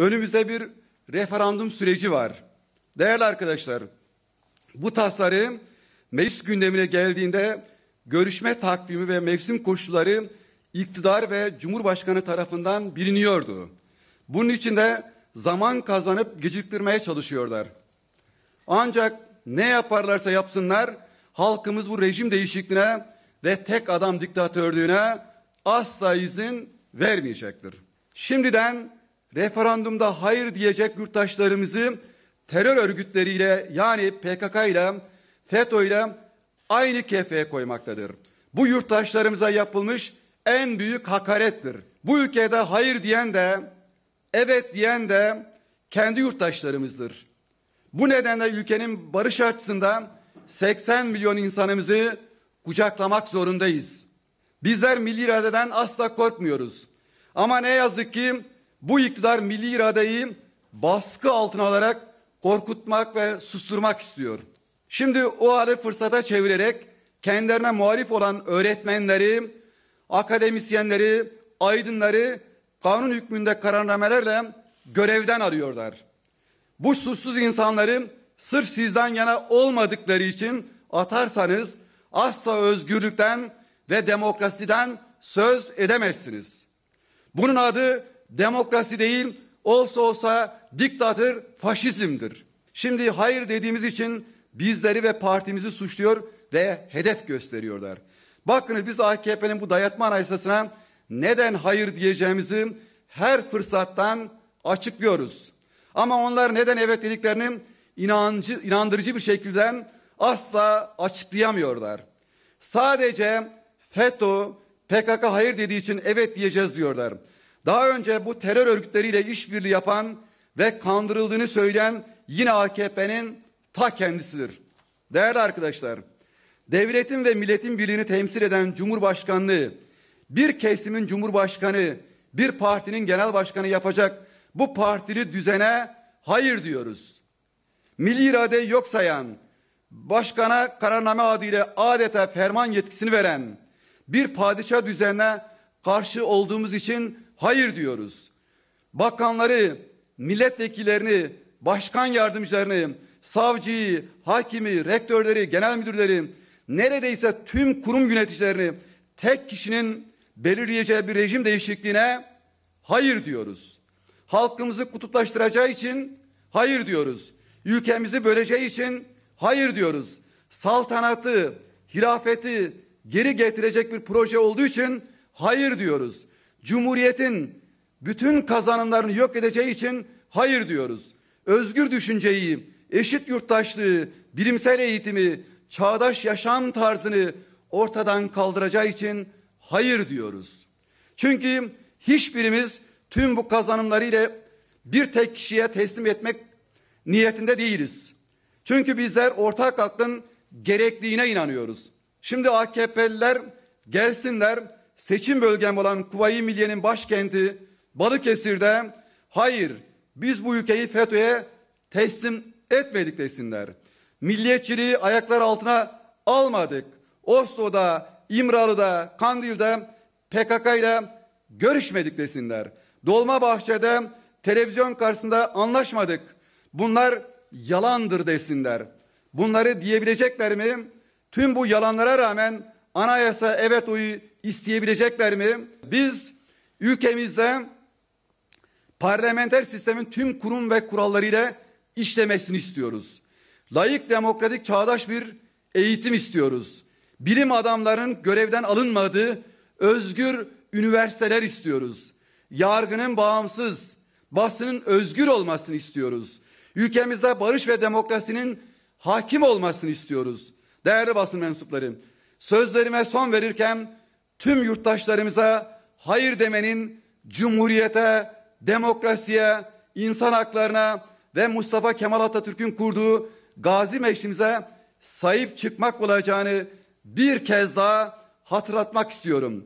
Önümüzde bir referandum süreci var. Değerli arkadaşlar, bu tasarı meclis gündemine geldiğinde görüşme takvimi ve mevsim koşulları iktidar ve Cumhurbaşkanı tarafından biliniyordu. Bunun için de zaman kazanıp geciktirmeye çalışıyorlar. Ancak ne yaparlarsa yapsınlar halkımız bu rejim değişikliğine ve tek adam diktatörlüğüne asla izin vermeyecektir. Şimdiden referandumda hayır diyecek yurttaşlarımızı terör örgütleriyle yani PKK ile FETÖ ile aynı kefeye koymaktadır. Bu yurttaşlarımıza yapılmış en büyük hakarettir. Bu ülkede hayır diyen de evet diyen de kendi yurttaşlarımızdır. Bu nedenle ülkenin barış açısından 80 milyon insanımızı kucaklamak zorundayız. Bizler milli iradeden asla korkmuyoruz. Ama ne yazık ki bu iktidar milli iradeyi baskı altına alarak korkutmak ve susturmak istiyor. Şimdi o hali fırsata çevirerek kendilerine muhalif olan öğretmenleri, akademisyenleri, aydınları kanun hükmünde kararnamelerle görevden arıyorlar. Bu suçsuz insanları sırf sizden yana olmadıkları için atarsanız asla özgürlükten ve demokrasiden söz edemezsiniz. Bunun adı demokrasi değil olsa olsa diktatör faşizmdir. Şimdi hayır dediğimiz için bizleri ve partimizi suçluyor ve hedef gösteriyorlar. Bakınız biz AKP'nin bu dayatma anayasasına neden hayır diyeceğimizi her fırsattan açıklıyoruz. Ama onlar neden evet dediklerini inancı, inandırıcı bir şekilde asla açıklayamıyorlar. Sadece FETÖ PKK hayır dediği için evet diyeceğiz diyorlar. Daha önce bu terör örgütleriyle işbirliği yapan ve kandırıldığını söyleyen yine AKP'nin ta kendisidir. Değerli arkadaşlar, devletin ve milletin birliğini temsil eden Cumhurbaşkanlığı, bir kesimin Cumhurbaşkanı, bir partinin genel başkanı yapacak bu partili düzene hayır diyoruz. Milli irade yok sayan, başkana kararname adıyla adeta ferman yetkisini veren bir padişah düzenine karşı olduğumuz için hayır diyoruz. Bakanları, milletvekillerini, başkan yardımcılarını, savcıyı, hakimi, rektörleri, genel müdürleri, neredeyse tüm kurum yöneticilerini tek kişinin belirleyeceği bir rejim değişikliğine hayır diyoruz. Halkımızı kutuplaştıracağı için hayır diyoruz. Ülkemizi böleceği için hayır diyoruz. Saltanatı, hilafeti geri getirecek bir proje olduğu için hayır diyoruz. Cumhuriyetin bütün kazanımlarını yok edeceği için hayır diyoruz. Özgür düşünceyi, eşit yurttaşlığı, bilimsel eğitimi, çağdaş yaşam tarzını ortadan kaldıracağı için hayır diyoruz. Çünkü hiçbirimiz tüm bu kazanımlarıyla bir tek kişiye teslim etmek niyetinde değiliz. Çünkü bizler ortak aklın gerekliğine inanıyoruz. Şimdi AKP'liler gelsinler seçim bölgem olan Kuvayi Milliye'nin başkenti Balıkesir'de hayır biz bu ülkeyi FETÖ'ye teslim etmedik desinler. Milliyetçiliği ayaklar altına almadık. Oslo'da, İmralı'da, Kandil'de PKK ile görüşmedik desinler. Dolmabahçe'de televizyon karşısında anlaşmadık. Bunlar yalandır desinler. Bunları diyebilecekler mi? Tüm bu yalanlara rağmen anayasa evet oyu isteyebilecekler mi? Biz ülkemizde parlamenter sistemin tüm kurum ve kurallarıyla işlemesini istiyoruz. Layık, demokratik, çağdaş bir eğitim istiyoruz. Bilim adamların görevden alınmadığı özgür üniversiteler istiyoruz. Yargının bağımsız, basının özgür olmasını istiyoruz. Ülkemizde barış ve demokrasinin hakim olmasını istiyoruz. Değerli basın mensupları, sözlerime son verirken tüm yurttaşlarımıza hayır demenin cumhuriyete, demokrasiye, insan haklarına ve Mustafa Kemal Atatürk'ün kurduğu gazi meşrimize sahip çıkmak olacağını bir kez daha hatırlatmak istiyorum.